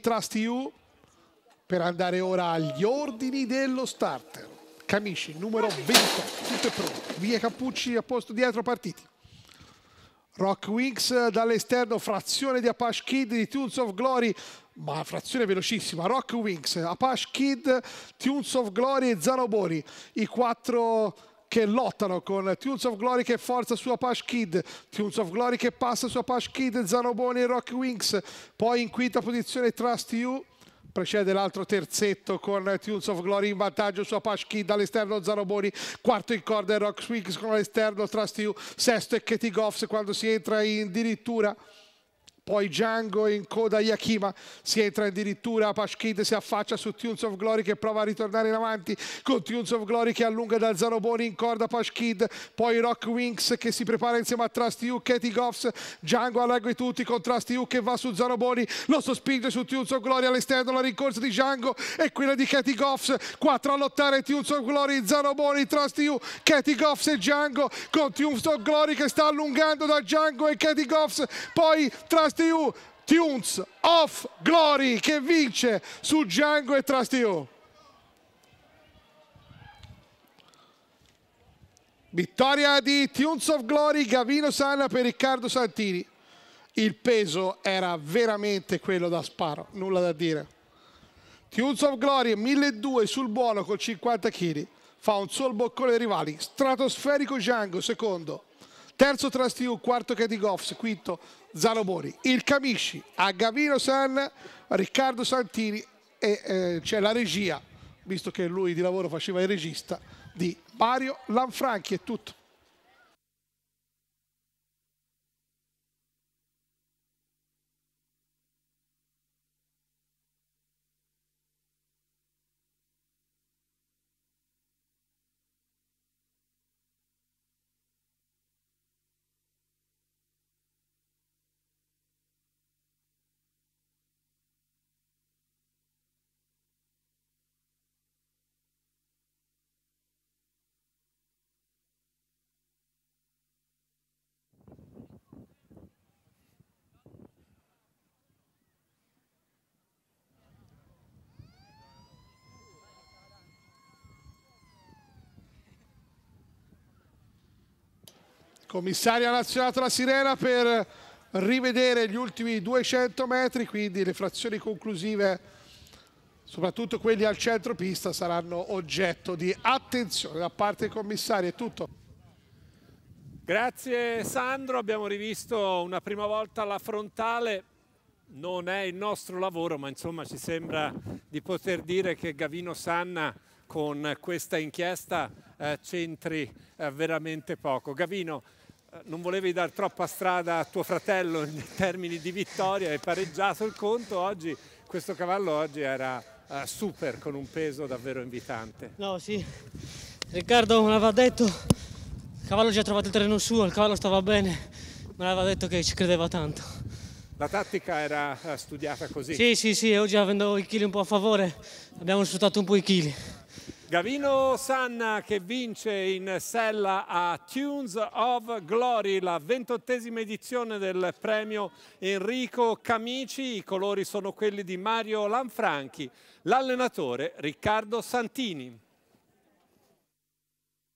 Trust You per andare ora agli ordini dello starter. Camici, numero 20, tutto è pronto. Via Cappucci a posto dietro partiti. Rock Wings dall'esterno, frazione di Apache Kid di Tunes of Glory, ma frazione velocissima. Rock Wings, Apache Kid, Tunes of Glory e Zanobori. I quattro che lottano con Tunes of Glory che forza su Apache Kid, Tunes of Glory che passa su Apache Kid, Zanoboni e Rock Wings, poi in quinta posizione Trust You, precede l'altro terzetto con Tunes of Glory in vantaggio su Apache Kid all'esterno Zanoboni, quarto in corda e Rock Wings con all'esterno Trust You, sesto è Katie Goffs quando si entra in dirittura poi Django in coda Yakima, si entra addirittura, Pashkid si affaccia su Tunes of Glory che prova a ritornare in avanti con Tunes of Glory che allunga dal Zaroboni in corda Pashkid, poi Rock Winks che si prepara insieme a Trusty U, Katie Goffs, Django all'ago tutti con Trusty U che va su Zaroboni, lo sospinge su Tunes of Glory all'esterno, la rincorsa di Django e quella di Katie Goffs, 4 a lottare Tunes of Glory, Zaroboni, Trusty U, Katie Goffs e Django con Tunes of Glory che sta allungando da Django e Katie Goffs, poi Trust Trust You Tunes of Glory che vince su Django e Trust You. Vittoria di Tunes of Glory, Gavino Sanna per Riccardo Santini. Il peso era veramente quello da sparo, nulla da dire. Tunes of Glory 1200 sul buono con 50 kg. Fa un sol boccone ai rivali. Stratosferico Django, secondo terzo Trastiu, quarto Katie Goffs, quinto Zalo Mori, il Camisci, Agavino San, Riccardo Santini e eh, c'è la regia, visto che lui di lavoro faceva il regista, di Mario Lanfranchi, è tutto. commissario ha azionato la sirena per rivedere gli ultimi 200 metri, quindi le frazioni conclusive, soprattutto quelli al centro pista, saranno oggetto di attenzione da parte del commissario È tutto. Grazie Sandro, abbiamo rivisto una prima volta la frontale, non è il nostro lavoro ma insomma ci sembra di poter dire che Gavino Sanna con questa inchiesta eh, c'entri eh, veramente poco. Gavino, eh, non volevi dar troppa strada a tuo fratello in termini di vittoria, hai pareggiato il conto oggi, questo cavallo oggi era eh, super con un peso davvero invitante. No, sì, Riccardo me l'aveva detto, il cavallo già ha trovato il terreno suo, il cavallo stava bene, me l'aveva detto che ci credeva tanto. La tattica era eh, studiata così? Sì, sì, sì, oggi avendo i chili un po' a favore abbiamo sfruttato un po' i chili. Gavino Sanna che vince in sella a Tunes of Glory, la ventottesima edizione del premio Enrico Camici. I colori sono quelli di Mario Lanfranchi, l'allenatore Riccardo Santini.